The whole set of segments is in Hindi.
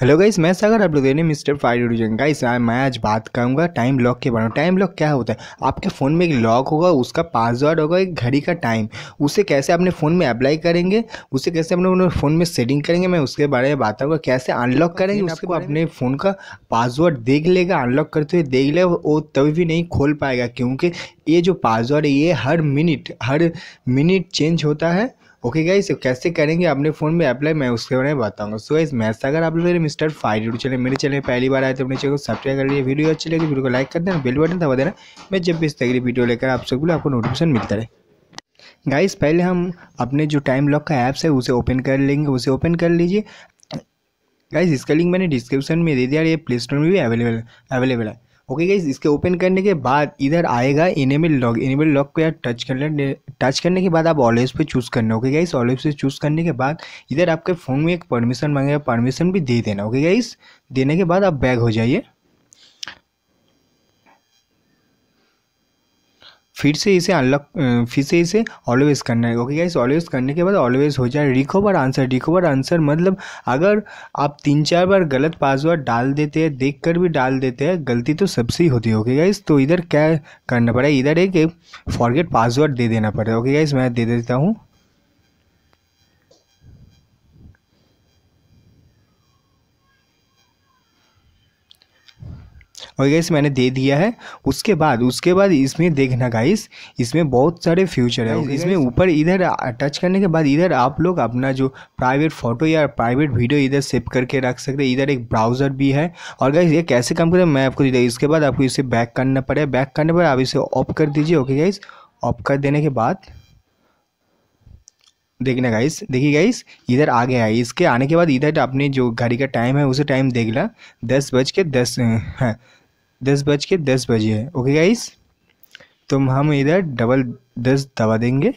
हेलो गाइस मैं सागर आप लोग देने मिस्टर फाइव डिवीजन गाइस मैं आज बात करूंगा टाइम लॉक के बारे में टाइम लॉक क्या होता है आपके फ़ोन में एक लॉक होगा उसका पासवर्ड होगा एक घड़ी का टाइम उसे कैसे अपने फ़ोन में अप्लाई करेंगे उसे कैसे अपने फ़ोन में सेटिंग करेंगे मैं उसके बारे में बात करूँगा कैसे अनलॉक करेंगे उसको अपने फ़ोन का पासवर्ड देख लेगा अनलॉक करते हुए देख लेगा वो तभी भी नहीं खोल पाएगा क्योंकि ये जो पासवर्ड है ये हर मिनट हर मिनट चेंज होता है ओके गाइस तो कैसे करेंगे अपने फ़ोन में अप्लाई मैं उसके बारे में बताऊंगा सो इस मैथ अगर आप लोग मिस्टर फाइव यूट्यूब चैनल मेरे चैनल पहली बार आए तो अपने चैनल को सब्सक्राइब कर लीजिए वीडियो अच्छी लगी वीडियो को लाइक कर देना बेल बटन दबा देना मैं जब भी इस तरीके वीडियो लेकर आप सबको आपको नोटिफिकेशन मिलता रहे गाइस पहले हम अपने जो टाइम लॉक का ऐप्स है उसे ओपन कर लेंगे उसे ओपन कर लीजिए गाइस इसका लिंक मैंने डिस्क्रिप्शन में दे दिया ये प्ले स्टोर में भी अवेलेबल अवेलेबल है ओके गाइज इसके ओपन करने के बाद इधर आएगा इनेबल लॉक इनेबल लॉक को यार टच कर ले टच करने के बाद आप ऑलवेज पे चूज़ करना ओके गाइज ऑलवेज पे चूज़ करने के बाद इधर आपके फ़ोन में एक परमिशन मांगेगा परमिशन भी दे देना ओके गाइज देने के बाद आप बैग हो जाइए फिर से इसे अनलॉक अं, फिर से इसे ऑलवेज करना है ओके गाइस ऑलवेज करने के बाद ऑलवेज हो जाए रिकवर आंसर रिकवर आंसर मतलब अगर आप तीन चार बार गलत पासवर्ड डाल देते हैं देख कर भी डाल देते हैं गलती तो सबसे ही होती है ओके गाइस तो इधर क्या करना पड़ेगा इधर एक फॉरगेट पासवर्ड दे देना पड़ेगा ओके गाइस मैं दे देता हूँ और गाइस मैंने दे दिया है उसके बाद उसके बाद इसमें देखना गाइस इसमें बहुत सारे फ्यूचर है इसमें ऊपर इधर टच करने के बाद इधर आप लोग अपना जो प्राइवेट फ़ोटो या प्राइवेट वीडियो इधर सेव करके रख सकते हैं इधर एक ब्राउज़र भी है और गाइस ये कैसे काम करें मैं आपको दे इसके बाद आपको इसे बैक करना पड़ेगा बैक करने पर आप इसे ऑफ कर दीजिए ओके गाइस ऑफ कर देने के बाद देखना गाइस देखिए गाइस इधर आ गया है इसके आने के बाद इधर अपने जो घड़ी का टाइम है उसे टाइम देख ला दस बज के दस हाँ दस बज के दस बजे है ओके गाइस तो हम इधर डबल दस दवा देंगे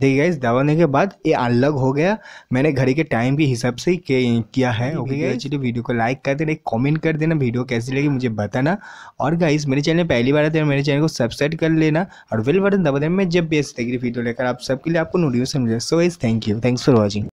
देखिए गाइस दबाने के बाद ये अलग हो गया मैंने घड़ी के टाइम के हिसाब से ही किया है ओके गाइस चलिए वीडियो को लाइक कर देना कमेंट कर देना वीडियो कैसी लगी मुझे बताना और गाइस मेरे चैनल पहली बार आते हैं मेरे चैनल को सब्सक्राइब कर लेना और बेल बटन दबा देना मैं जब भी ऐसी वीडियो लेकर आप सबके लिए आपको नोटिफिकेशन मिले so is thank you thanks for watching